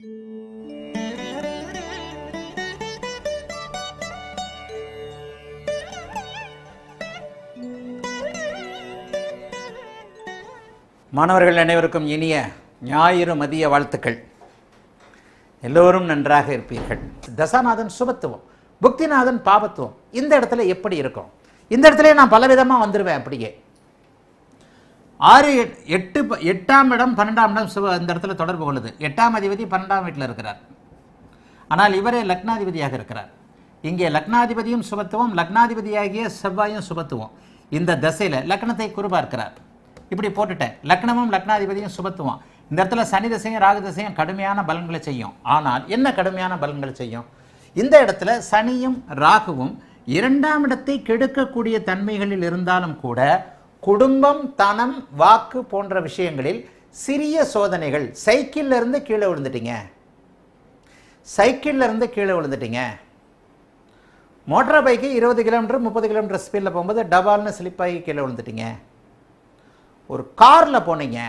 மாணவர்கள் அனைவருக்கும் இனிய ஞாயிறு மதிய வாழ்த்துக்கள் எல்லோரும் நன்றாக இருப்பீர்கள் தசாநாதன் சுபத்துவம் புக்திநாதன் பாபத்துவம் இந்த இடத்துல எப்படி இருக்கும் இந்த இடத்துல நான் பலவிதமாக வந்துடுவேன் அப்படியே ஆறு எட்டு எட்டாம் இடம் பன்னெண்டாம் இடம் சிவ இந்த இடத்துல தொடர்பு கொள்ளுது எட்டாம் அதிபதி பன்னெண்டாம் வீட்டில் இருக்கிறார் ஆனால் இவரே லக்னாதிபதியாக இருக்கிறார் இங்கே லக்னாதிபதியும் சுபத்துவம் லக்னாதிபதியாகிய செவ்வாயும் சுபத்துவம் இந்த தசையில் லக்னத்தை குறிபார்க்கிறார் இப்படி போட்டுட்டேன் லக்னமும் லக்னாதிபதியும் சுபத்துவம் இந்த இடத்துல சனி தசையும் ராகு தசையும் கடுமையான பலன்களை செய்யும் ஆனால் என்ன கடுமையான பலன்களை செய்யும் இந்த இடத்துல சனியும் ராகுவும் இரண்டாம் இடத்தை கெடுக்கக்கூடிய தன்மைகளில் இருந்தாலும் கூட குடும்பம் தனம் வாக்கு போன்ற விஷயங்களில் சிறிய சோதனைகள் இருந்து கீழே விழுந்துட்டீங்க இருந்து கீழே விழுந்துட்டீங்க மோட்டார் பைக்கு இருபது கிலோமீட்டர் முப்பது கிலோமீட்டர் ஸ்பீடில் போகும்போது டபால்னு ஸ்லிப் ஆகி கீழே விழுந்துட்டீங்க ஒரு காரில் போனீங்க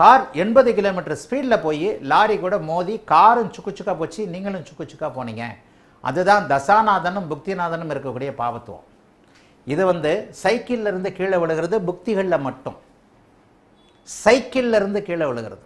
கார் எண்பது கிலோமீட்டர் ஸ்பீடில் போய் லாரி கூட மோதி காரும் சுக்கு சுக்கா போச்சு நீங்களும் சுக்கு சுக்கா போனீங்க அதுதான் தசாநாதனும் புக்திநாதனும் இருக்கக்கூடிய பாவத்துவம் இது வந்து சைக்கிளில் இருந்து கீழே விழுகிறது புக்திகளில் மட்டும் சைக்கிளில் இருந்து கீழே விழுகிறது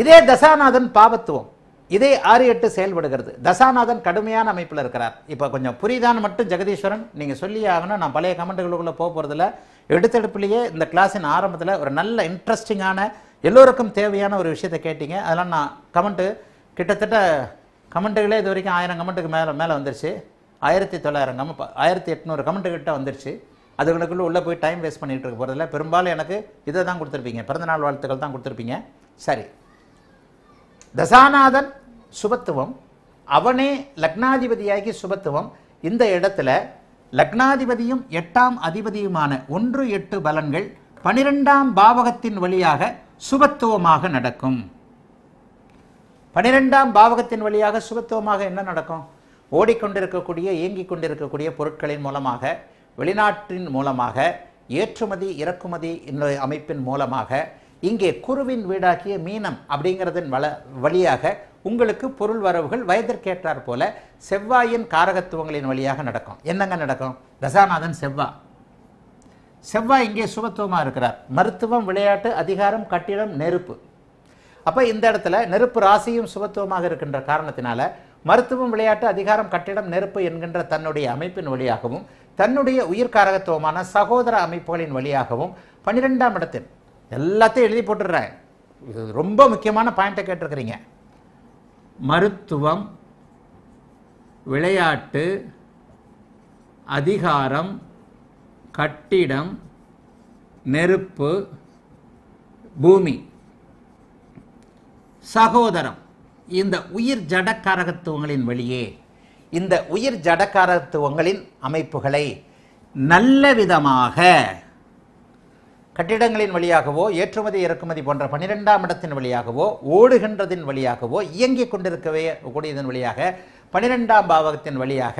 இதே தசாநாதன் பாபத்துவம் இதே ஆறு எட்டு செயல்படுகிறது தசாநாதன் கடுமையான அமைப்பில் இருக்கிறார் இப்போ கொஞ்சம் புரிதான் மட்டும் ஜெகதீஸ்வரன் நீங்கள் சொல்லி ஆகணும் நான் பழைய கமெண்ட்டுகளுக்குள்ளே போக போகிறதுல எடுத்தெடுப்புலேயே இந்த கிளாஸின் ஆரம்பத்தில் ஒரு நல்ல இன்ட்ரெஸ்டிங்கான எல்லோருக்கும் தேவையான ஒரு விஷயத்தை கேட்டீங்க அதெல்லாம் நான் கமெண்ட்டு கிட்டத்தட்ட கமெண்ட்டுகளே இது வரைக்கும் ஆயிரம் கமெண்ட்டுக்கு மேலே மேலே வந்துருச்சு ஆயிரத்தி தொள்ளாயிரம் கம ஆயிரத்தி எட்நூறு கமெண்ட் கிட்ட வந்துருச்சு அதுகளுக்குள்ளே உள்ளே போய் டைம் வேஸ்ட் பண்ணிகிட்டு இருக்க போகிறதில்ல பெரும்பாலும் எனக்கு இதை தான் கொடுத்துருப்பீங்க பிறந்தநாள் வாழ்த்துக்கள் தான் கொடுத்துருப்பீங்க சரி தசாநாதன் சுபத்துவம் அவனே லக்னாதிபதியாகி சுபத்துவம் இந்த இடத்துல லக்னாதிபதியும் எட்டாம் அதிபதியுமான ஒன்று எட்டு பலன்கள் பனிரெண்டாம் பாவகத்தின் வழியாக சுபத்துவமாக நடக்கும் பனிரெண்டாம் பாவகத்தின் வழியாக சுபத்துவமாக என்ன நடக்கும் ஓடிக்கொண்டிருக்கக்கூடிய இயங்கிக் கொண்டிருக்கக்கூடிய பொருட்களின் மூலமாக வெளிநாட்டின் மூலமாக ஏற்றுமதி இறக்குமதி அமைப்பின் மூலமாக இங்கே குருவின் வீடாகிய மீனம் அப்படிங்கிறதன் வள வழியாக உங்களுக்கு பொருள் வரவுகள் வயதிற்கேற்றார் போல செவ்வாயின் காரகத்துவங்களின் வழியாக நடக்கும் என்னங்க நடக்கும் தசாநாதன் செவ்வாய் செவ்வாய் இங்கே சுபத்துவமாக இருக்கிறார் மருத்துவம் விளையாட்டு அதிகாரம் கட்டிடம் நெருப்பு அப்போ இந்த இடத்துல நெருப்பு ராசியும் சுபத்துவமாக இருக்கின்ற காரணத்தினால மருத்துவம் விளையாட்டு அதிகாரம் கட்டிடம் நெருப்பு என்கின்ற தன்னுடைய அமைப்பின் வழியாகவும் தன்னுடைய உயிர்காரகத்துவமான சகோதர அமைப்புகளின் வழியாகவும் பன்னிரெண்டாம் இடத்தில் எல்லாத்தையும் எழுதி போட்டுடுறேன் இது ரொம்ப முக்கியமான பாயிண்ட்டை கேட்டிருக்கிறீங்க மருத்துவம் விளையாட்டு அதிகாரம் கட்டிடம் நெருப்பு பூமி சகோதரம் இந்த உயிர் ஜடக்காரகத்துவங்களின் வழியே இந்த உயிர் ஜடக்காரகத்துவங்களின் அமைப்புகளை நல்ல விதமாக கட்டிடங்களின் வழியாகவோ ஏற்றுமதி இறக்குமதி போன்ற பன்னிரெண்டாம் இடத்தின் வழியாகவோ ஓடுகின்றதின் வழியாகவோ இயங்கிக் கொண்டிருக்கவே கூடியதன் வழியாக பனிரெண்டாம் பாவகத்தின் வழியாக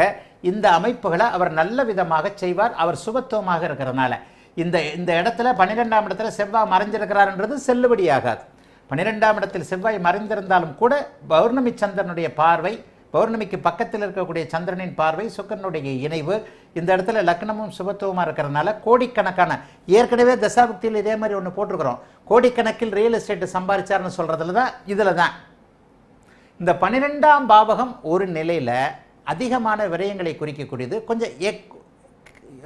இந்த அமைப்புகளை அவர் நல்ல விதமாக செய்வார் அவர் சுபத்துவமாக இருக்கிறதுனால இந்த இந்த இடத்துல பன்னிரெண்டாம் இடத்துல செவ்வாய் மறைஞ்சிருக்கிறார்ன்றது செல்லுபடியாகாது பன்னிரெண்டாம் இடத்தில் செவ்வாய் மறைந்திருந்தாலும் கூட பௌர்ணமி சந்திரனுடைய பார்வை பௌர்ணமிக்கு பக்கத்தில் இருக்கக்கூடிய சந்திரனின் பார்வை சுக்கரனுடைய இணைவு இந்த இடத்துல லக்னமும் சுபத்துவமாக இருக்கிறதுனால கோடிக்கணக்கான ஏற்கனவே தசாபக்தியில் இதே மாதிரி ஒன்று போட்டிருக்கிறோம் கோடிக்கணக்கில் ரியல் எஸ்டேட் சம்பாதிச்சார்னு சொல்கிறதுல தான் இதில் தான் இந்த பன்னிரெண்டாம் பாவகம் ஒரு நிலையில் அதிகமான விரயங்களை குறிக்கக்கூடியது கொஞ்சம் எக்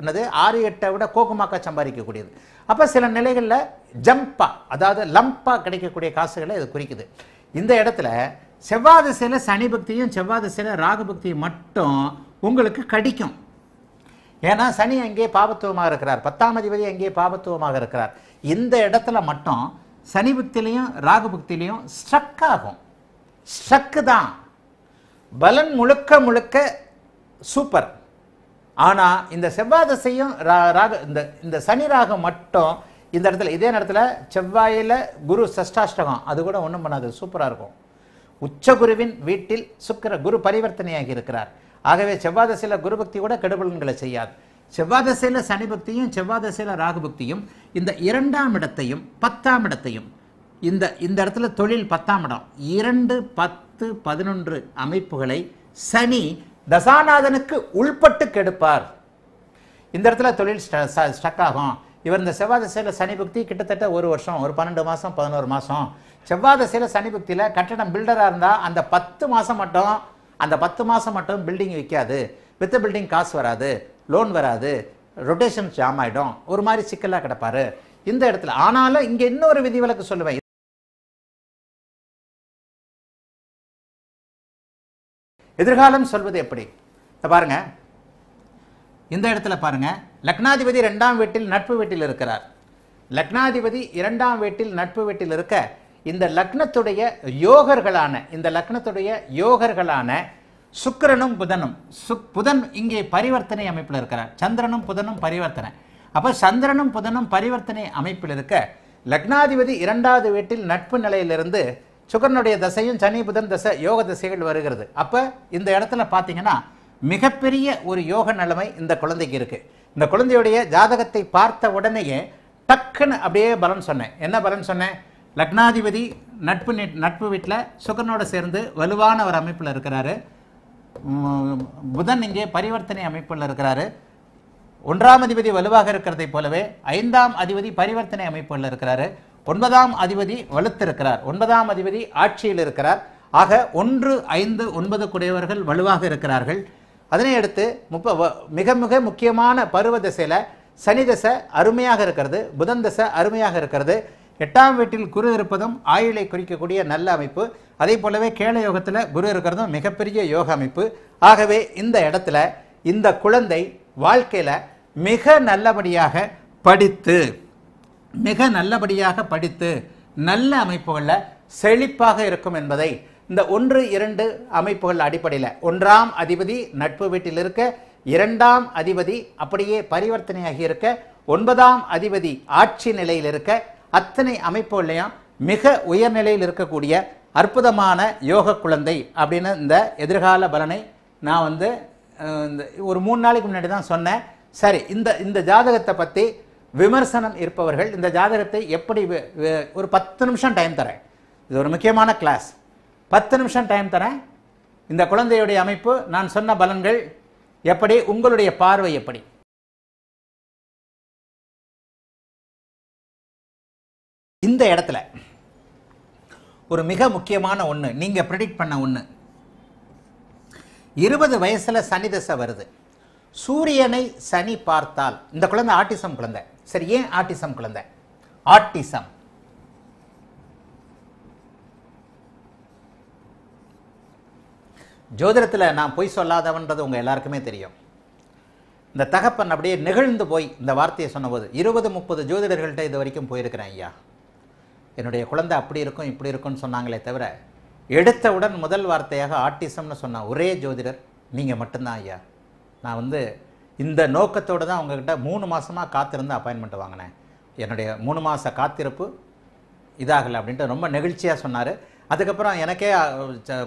என்னது ஆறு எட்டை விட கோகுமாக்கா சம்பாதிக்கக்கூடியது அப்போ சில நிலைகளில் ஜம்பா அதாவது லம்பா கிடைக்கக்கூடிய காசுகளை இது குறிக்குது இந்த இடத்துல செவ்வாய் திசையில் சனி பக்தியும் செவ்வாய் திசையில் ராகு பக்தியும் மட்டும் உங்களுக்கு கடிக்கும் ஏன்னா சனி அங்கேயே பாபத்துவமாக இருக்கிறார் பத்தாம் அதிபதி அங்கேயே பாபத்துவமாக இருக்கிறார் இந்த இடத்துல மட்டும் சனி பக்தியிலையும் ராகு ஸ்ட்ரக் ஆகும் ஸ்ட்ரக்கு தான் பலன் முழுக்க முழுக்க சூப்பர் ஆனால் இந்த செவ்வாதசையும் திசையும் ராக இந்த இந்த சனி ராகம் மட்டும் இந்த இடத்துல இதே நேரத்தில் செவ்வாயில் குரு சஷ்டாஷ்டகம் அது கூட ஒன்றும் பண்ணாது சூப்பராக இருக்கும் உச்சகுருவின் வீட்டில் சுக்கர குரு பரிவர்த்தனையாகி இருக்கிறார் ஆகவே செவ்வாதசையில் குருபக்தி குரு பக்தி கூட கெடுபலன்களை செய்யாது செவ்வாதசையில் சனி பக்தியும் செவ்வாதசையில் ராகுபக்தியும் ராகு பக்தியும் இந்த இரண்டாம் இடத்தையும் பத்தாம் இடத்தையும் இந்த இந்த இடத்துல தொழில் பத்தாம் இடம் இரண்டு பத்து பதினொன்று அமைப்புகளை சனி தசாநாதனுக்கு உள்பட்டு கெடுப்பார் இந்த இடத்துல தொழில் ஸ்டக் ஆகும் இவர் இந்த செவ்வாய் தசையில் சனி பக்தி கிட்டத்தட்ட ஒரு வருஷம் ஒரு பன்னெண்டு மாதம் பதினோரு மாதம் செவ்வாய் தசையில் சனி பக்தியில் கட்டடம் பில்டராக இருந்தால் அந்த பத்து மாதம் மட்டும் அந்த பத்து மாதம் மட்டும் பில்டிங் விற்காது வித்த பில்டிங் காசு வராது லோன் வராது ரொட்டேஷன் ஜாம் ஆகிடும் ஒரு மாதிரி சிக்கலாக கிடப்பார் இந்த இடத்துல ஆனாலும் இங்கே இன்னொரு விதிவிலக்கு சொல்லுவேன் எதிர்காலம் சொல்வது எப்படி இப்போ பாருங்க இந்த இடத்துல பாருங்க லக்னாதிபதி ரெண்டாம் வீட்டில் நட்பு வீட்டில் இருக்கிறார் லக்னாதிபதி இரண்டாம் வீட்டில் நட்பு வீட்டில் இருக்க இந்த லக்னத்துடைய யோகர்களான இந்த லக்னத்துடைய யோகர்களான சுக்கரனும் புதனும் சுக் புதன் இங்கே பரிவர்த்தனை அமைப்பில் இருக்கிறார் சந்திரனும் புதனும் பரிவர்த்தனை அப்போ சந்திரனும் புதனும் பரிவர்த்தனை அமைப்பில் இருக்க லக்னாதிபதி இரண்டாவது வீட்டில் நட்பு நிலையிலிருந்து சுக்கரனுடைய தசையும் சனி புதன் தசை யோக தசைகள் வருகிறது அப்போ இந்த இடத்துல பார்த்தீங்கன்னா மிகப்பெரிய ஒரு யோக நிலைமை இந்த குழந்தைக்கு இருக்குது இந்த குழந்தையுடைய ஜாதகத்தை பார்த்த உடனேயே டக்குன்னு அப்படியே பலன் சொன்னேன் என்ன பலன் சொன்னேன் லக்னாதிபதி நட்பு நட்பு வீட்டில் சுக்கரனோடு சேர்ந்து வலுவான ஒரு அமைப்பில் இருக்கிறாரு புதன் இங்கே பரிவர்த்தனை அமைப்பில் இருக்கிறாரு ஒன்றாம் அதிபதி வலுவாக இருக்கிறதை போலவே ஐந்தாம் அதிபதி பரிவர்த்தனை அமைப்புகளில் இருக்கிறாரு ஒன்பதாம் அதிபதி வலுத்திருக்கிறார் ஒன்பதாம் அதிபதி ஆட்சியில் இருக்கிறார் ஆக ஒன்று ஐந்து ஒன்பது குடையவர்கள் வலுவாக இருக்கிறார்கள் அதனை அடுத்து முப்ப மிக மிக முக்கியமான பருவ திசையில் சனி தசை அருமையாக இருக்கிறது புதன் தசை அருமையாக இருக்கிறது எட்டாம் வீட்டில் குரு இருப்பதும் ஆயுளை குறிக்கக்கூடிய நல்ல அமைப்பு அதே போலவே கேள யோகத்தில் குரு இருக்கிறதும் மிகப்பெரிய யோக அமைப்பு ஆகவே இந்த இடத்துல இந்த குழந்தை வாழ்க்கையில் மிக நல்லபடியாக படித்து மிக நல்லபடியாக படித்து நல்ல அமைப்புகளில் செழிப்பாக இருக்கும் என்பதை இந்த ஒன்று இரண்டு அமைப்புகள் அடிப்படையில் ஒன்றாம் அதிபதி நட்பு வீட்டில் இருக்க இரண்டாம் அதிபதி அப்படியே பரிவர்த்தனையாகி இருக்க ஒன்பதாம் அதிபதி ஆட்சி நிலையில் இருக்க அத்தனை அமைப்புகளையும் மிக உயர்நிலையில் இருக்கக்கூடிய அற்புதமான யோக குழந்தை அப்படின்னு இந்த எதிர்கால பலனை நான் வந்து ஒரு மூணு நாளைக்கு முன்னாடி தான் சொன்னேன் சரி இந்த இந்த ஜாதகத்தை பற்றி விமர்சனம் இருப்பவர்கள் இந்த ஜாதகத்தை எப்படி ஒரு பத்து நிமிஷம் டைம் தரேன் இது ஒரு முக்கியமான கிளாஸ் பத்து நிமிஷம் டைம் தரேன் இந்த குழந்தையுடைய அமைப்பு நான் சொன்ன பலன்கள் எப்படி உங்களுடைய பார்வை எப்படி இந்த இடத்துல ஒரு மிக முக்கியமான ஒன்று நீங்கள் ப்ரிடிக்ட் பண்ண ஒன்று இருபது வயசில் சனி தசை வருது சூரியனை சனி பார்த்தால் இந்த குழந்தை ஆட்டிசம் குழந்தை சரி ஏன் ஆட்டிசம் குழந்தை ஆட்டிசம் ஜோதிடத்தில் நான் பொய் சொல்லாதவன்றது உங்கள் எல்லாருக்குமே தெரியும் இந்த தகப்பன் அப்படியே நெகிழ்ந்து போய் இந்த வார்த்தையை சொன்னபோது இருபது முப்பது ஜோதிடர்கள்ட்ட இது வரைக்கும் போயிருக்கிறேன் ஐயா என்னுடைய குழந்தை அப்படி இருக்கும் இப்படி இருக்கும்னு சொன்னாங்களே தவிர எடுத்தவுடன் முதல் வார்த்தையாக ஆட்டிசம்னு சொன்ன ஒரே ஜோதிடர் நீங்கள் மட்டும்தான் ஐயா நான் வந்து இந்த நோக்கத்தோடு தான் அவங்கக்கிட்ட மூணு மாதமாக காத்திருந்து அப்பாயின்மெண்ட் வாங்கினேன் என்னுடைய மூணு மாத காத்திருப்பு இதாகலை அப்படின்ட்டு ரொம்ப நெகிழ்ச்சியாக சொன்னார் அதுக்கப்புறம் எனக்கே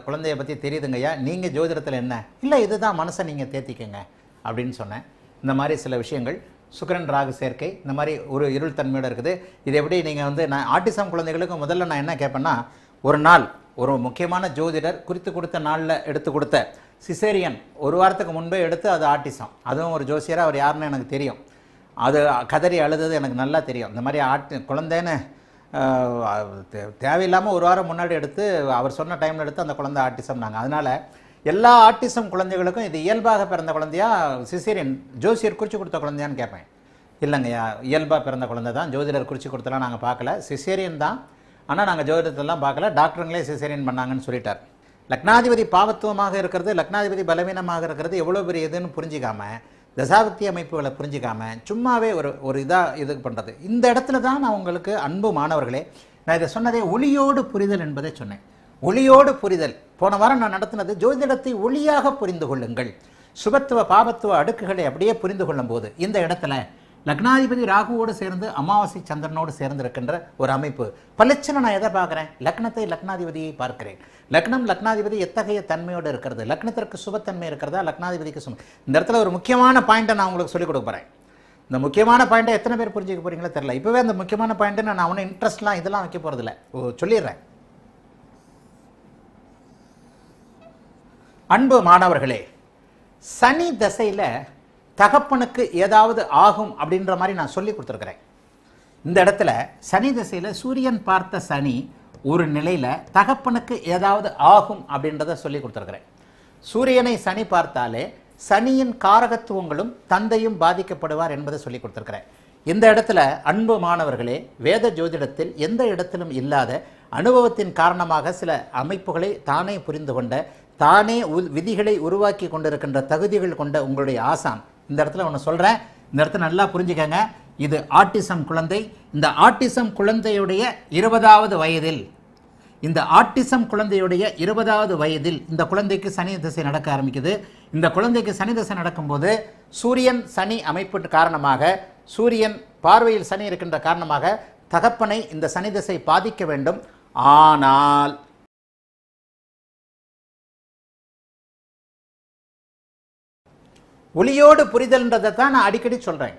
குழந்தைய பற்றி தெரியுதுங்கய்யா நீங்கள் ஜோதிடத்தில் என்ன இல்லை இதுதான் மனசை நீங்கள் தேர்த்திக்கங்க அப்படின்னு சொன்னேன் இந்த மாதிரி சில விஷயங்கள் சுக்கரன் ராகு சேர்க்கை இந்த மாதிரி ஒரு இருள் தன்மையோடு இருக்குது இது எப்படி நீங்கள் வந்து நான் ஆட்டிசம் குழந்தைகளுக்கு முதல்ல நான் என்ன கேட்பேன்னா ஒரு நாள் ஒரு முக்கியமான ஜோதிடர் குறித்து கொடுத்த நாளில் எடுத்து கொடுத்த சிசேரியன் ஒரு வாரத்துக்கு முன்பே எடுத்து அது ஆர்டிசம் அதுவும் ஒரு ஜோசியராக அவர் யாருன்னு எனக்கு தெரியும் அது கதறி அழுதது எனக்கு நல்லா தெரியும் இந்த மாதிரி ஆட்டி குழந்தைன்னு தேவையில்லாமல் ஒரு வாரம் முன்னாடி எடுத்து அவர் சொன்ன டைமில் எடுத்து அந்த குழந்தை ஆர்டிசம் நாங்கள் அதனால் எல்லா ஆர்டிசம் குழந்தைகளுக்கும் இது இயல்பாக பிறந்த குழந்தையா சிசேரியன் ஜோசியர் குறித்து கொடுத்த குழந்தையான்னு கேட்பேன் இல்லைங்கய்யா இயல்பாக பிறந்த குழந்தை தான் ஜோதிடர் குறித்து கொடுத்தலாம் நாங்கள் பார்க்கல சிசேரியன் தான் ஆனால் நாங்கள் ஜோதிடத்தெல்லாம் பார்க்கல டாக்டருங்களே சிசேரியன் பண்ணாங்கன்னு சொல்லிட்டார் லக்னாதிபதி பாவத்துவமாக இருக்கிறது லக்னாதிபதி பலவீனமாக இருக்கிறது எவ்வளோ பெரிய இதுன்னு புரிஞ்சிக்காமல் தசாபக்தி அமைப்புகளை புரிஞ்சிக்காமல் சும்மாவே ஒரு ஒரு இதாக இது பண்ணுறது இந்த இடத்துல தான் நான் உங்களுக்கு அன்பு மாணவர்களே நான் இதை சொன்னதே ஒளியோடு புரிதல் என்பதை சொன்னேன் ஒளியோடு புரிதல் போன வாரம் நான் நடத்தினது ஜோதிடத்தை ஒளியாக புரிந்து கொள்ளுங்கள் சுபத்துவ பாபத்துவ அடுக்குகளை அப்படியே புரிந்து கொள்ளும் போது இந்த இடத்துல லக்னாதிபதி ராகுவோடு சேர்ந்து அமாவாசை சந்திரனோடு சேர்ந்து இருக்கின்ற ஒரு அமைப்பு பலச்சனை நான் எதை பார்க்குறேன் லக்னத்தை லக்னாதிபதியை பார்க்கிறேன் லக்னம் லக்னாதிபதி எத்தகைய தன்மையோடு இருக்கிறது லக்னத்திற்கு சுபத்தன்மை இருக்கிறதா லக்னாதிபதிக்கு சும இந்த இடத்துல ஒரு முக்கியமான பாயிண்ட்டை நான் உங்களுக்கு சொல்லிக் கொடுக்க போகிறேன் இந்த முக்கியமான பாயிண்ட்டை எத்தனை பேர் புரிஞ்சுக்க போகிறீங்களோ தெரில இப்போவே அந்த முக்கியமான பாயிண்ட்டை நான் ஒன்றும் இன்ட்ரெஸ்ட்லாம் இதெல்லாம் வைக்க போகிறதில்ல சொல்லிடுறேன் அன்பு மாணவர்களே சனி தசையில் தகப்பனுக்கு ஏதாவது ஆகும் அப்படின்ற மாதிரி நான் சொல்லி கொடுத்துருக்குறேன் இந்த இடத்துல சனி திசையில் சூரியன் பார்த்த சனி ஒரு நிலையில் தகப்பனுக்கு ஏதாவது ஆகும் அப்படின்றத சொல்லி கொடுத்துருக்குறேன் சூரியனை சனி பார்த்தாலே சனியின் காரகத்துவங்களும் தந்தையும் பாதிக்கப்படுவார் என்பதை சொல்லி கொடுத்துருக்குறேன் இந்த இடத்துல அன்பு மாணவர்களே வேத ஜோதிடத்தில் எந்த இடத்திலும் இல்லாத அனுபவத்தின் காரணமாக சில அமைப்புகளை தானே புரிந்து கொண்ட தானே விதிகளை உருவாக்கி கொண்டிருக்கின்ற தகுதிகள் கொண்ட உங்களுடைய ஆசான் இந்த இடத்துல ஒன்று சொல்கிறேன் இந்த இடத்துல நல்லா புரிஞ்சுக்கங்க இது ஆட்டிசம் குழந்தை இந்த ஆட்டிசம் குழந்தையுடைய இருபதாவது வயதில் இந்த ஆட்டிசம் குழந்தையுடைய இருபதாவது வயதில் இந்த குழந்தைக்கு சனி திசை நடக்க ஆரம்பிக்குது இந்த குழந்தைக்கு சனி திசை நடக்கும்போது சூரியன் சனி அமைப்பு காரணமாக சூரியன் பார்வையில் சனி இருக்கின்ற காரணமாக தகப்பனை இந்த சனி திசை பாதிக்க வேண்டும் ஆனால் ஒளியோடு புரிதல்ன்றதை தான் நான் அடிக்கடி சொல்கிறேன்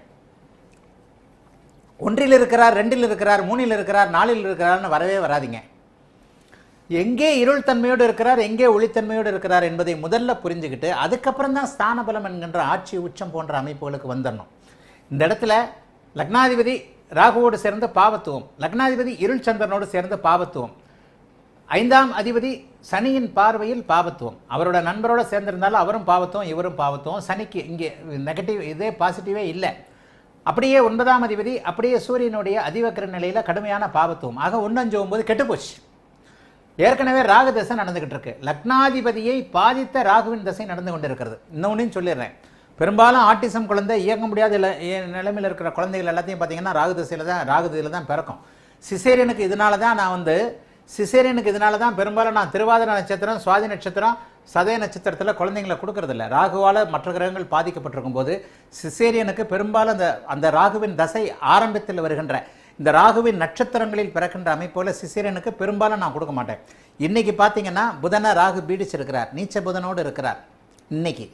ஒன்றில் இருக்கிறார் ரெண்டில் இருக்கிறார் மூணில் இருக்கிறார் நாலில் இருக்கிறார்னு வரவே வராதிங்க எங்கே இருள் தன்மையோடு இருக்கிறார் எங்கே ஒளித்தன்மையோடு இருக்கிறார் என்பதை முதல்ல புரிஞ்சுக்கிட்டு அதுக்கப்புறம் தான் ஸ்தானபலம் என்கின்ற ஆட்சி உச்சம் போன்ற அமைப்புகளுக்கு வந்துடணும் இந்த இடத்துல லக்னாதிபதி ராகுவோடு சேர்ந்த பாவத்துவம் லக்னாதிபதி இருள் சந்திரனோடு சேர்ந்த பாவத்துவம் ஐந்தாம் அதிபதி சனியின் பார்வையில் பாவத்துவம் அவரோட நண்பரோட சேர்ந்திருந்தாலும் அவரும் பாவத்துவம் இவரும் பாவத்துவம் சனிக்கு இங்கே நெகட்டிவ் இதே பாசிட்டிவே இல்லை அப்படியே ஒன்பதாம் அதிபதி அப்படியே சூரியனுடைய அதிவக்கர நிலையில் கடுமையான பாவத்துவம் ஆக ஒன்னஞ்சு ஒம்பது கெட்டுப்போச்சு ஏற்கனவே ராகு தசை நடந்துகிட்டு இருக்கு லக்னாதிபதியை பாதித்த ராகுவின் தசை நடந்து கொண்டிருக்கிறது இன்னொன்னு சொல்லிடுறேன் பெரும்பாலும் ஆட்டிசம் குழந்தை இயங்க முடியாத நிலைமையில் இருக்கிற குழந்தைகள் எல்லாத்தையும் பார்த்தீங்கன்னா ராகு தசையில் தான் ராகு தான் பிறக்கும் சிசேரியனுக்கு இதனால தான் நான் வந்து சிசேரியனுக்கு இதனால தான் பெரும்பாலும் நான் திருவாதிர நட்சத்திரம் சுவாதி நட்சத்திரம் சதய நட்சத்திரத்தில் குழந்தைங்களை கொடுக்கறதில்ல ராகுவால் மற்ற கிரகங்கள் பாதிக்கப்பட்டிருக்கும் போது சிசேரியனுக்கு பெரும்பாலும் அந்த அந்த ராகுவின் தசை ஆரம்பத்தில் வருகின்ற இந்த ராகுவின் நட்சத்திரங்களில் பிறக்கின்ற அமைப்போல் சிசேரியனுக்கு பெரும்பாலும் நான் கொடுக்க மாட்டேன் இன்றைக்கி பார்த்தீங்கன்னா புதனை ராகு பீடிச்சிருக்கிறார் நீச்ச புதனோடு இருக்கிறார் இன்னைக்கு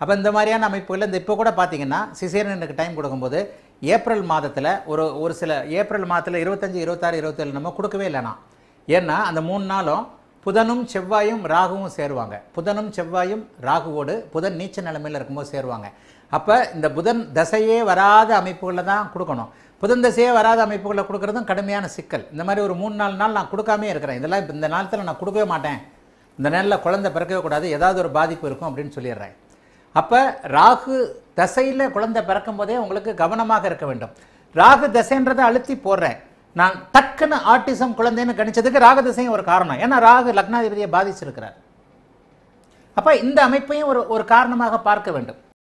அப்போ இந்த மாதிரியான அமைப்புகள் இந்த இப்போ கூட பார்த்தீங்கன்னா சிசேரியனுக்கு டைம் கொடுக்கும்போது ஏப்ரல் மாதத்தில் ஒரு ஒரு சில ஏப்ரல் மாதத்தில் இருபத்தஞ்சி இருபத்தாறு இருபத்தேழு நம்ம கொடுக்கவே இல்லைனா ஏன்னா அந்த மூணு நாளும் புதனும் செவ்வாயும் ராகுவும் சேருவாங்க புதனும் செவ்வாயும் ராகுவோடு புதன் நீச்ச நிலைமையில் இருக்கும்போது சேருவாங்க அப்போ இந்த புதன் தசையே வராத அமைப்புகளில் தான் கொடுக்கணும் புதன் தசையே வராத அமைப்புகளில் கொடுக்குறதும் கடுமையான சிக்கல் இந்த மாதிரி ஒரு மூணு நாலு நாள் நான் கொடுக்காமே இருக்கிறேன் இதெல்லாம் இந்த நாளத்தில் நான் கொடுக்கவே மாட்டேன் இந்த நேரில் குழந்தை பிறக்கவே கூடாது ஏதாவது ஒரு பாதிப்பு இருக்கும் அப்படின்னு சொல்லிடுறேன் அப்போ ராகு தசையில் குழந்தை பிறக்கும் போதே உங்களுக்கு கவனமாக இருக்க வேண்டும் ராகு தசைன்றதை அழுத்தி போடுறேன் நான் டக்குன்னு ஆர்டிசம் குழந்தைன்னு கணிச்சதுக்கு ராகதிசையும் ஒரு காரணம் ஏன்னா ராகு லக்னாதிபதியை பாதிச்சிருக்கிறார் அப்போ இந்த அமைப்பையும் ஒரு ஒரு காரணமாக பார்க்க வேண்டும்